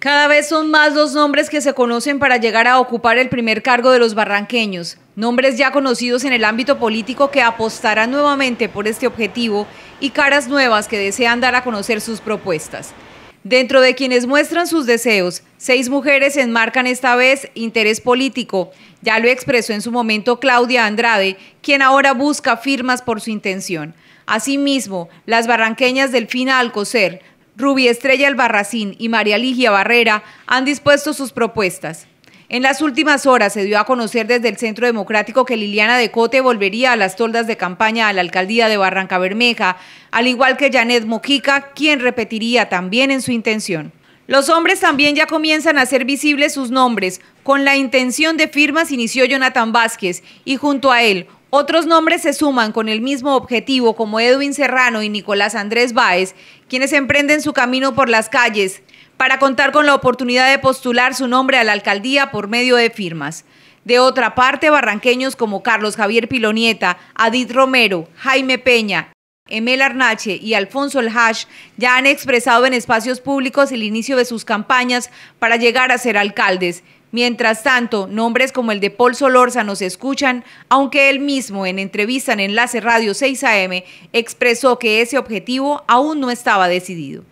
Cada vez son más los nombres que se conocen para llegar a ocupar el primer cargo de los barranqueños, nombres ya conocidos en el ámbito político que apostarán nuevamente por este objetivo y caras nuevas que desean dar a conocer sus propuestas. Dentro de quienes muestran sus deseos, seis mujeres enmarcan esta vez interés político. Ya lo expresó en su momento Claudia Andrade, quien ahora busca firmas por su intención. Asimismo, las barranqueñas Delfina Alcocer, Rubí Estrella Albarracín y María Ligia Barrera han dispuesto sus propuestas. En las últimas horas se dio a conocer desde el Centro Democrático que Liliana Decote volvería a las toldas de campaña a la alcaldía de Barranca Bermeja, al igual que Janet Mojica, quien repetiría también en su intención. Los hombres también ya comienzan a ser visibles sus nombres. Con la intención de firmas inició Jonathan Vázquez y junto a él otros nombres se suman con el mismo objetivo como Edwin Serrano y Nicolás Andrés Báez, quienes emprenden su camino por las calles para contar con la oportunidad de postular su nombre a la alcaldía por medio de firmas. De otra parte, barranqueños como Carlos Javier Pilonieta, Adit Romero, Jaime Peña, Emel Arnache y Alfonso El ya han expresado en espacios públicos el inicio de sus campañas para llegar a ser alcaldes. Mientras tanto, nombres como el de Paul Solorza nos escuchan, aunque él mismo en entrevista en Enlace Radio 6 AM expresó que ese objetivo aún no estaba decidido.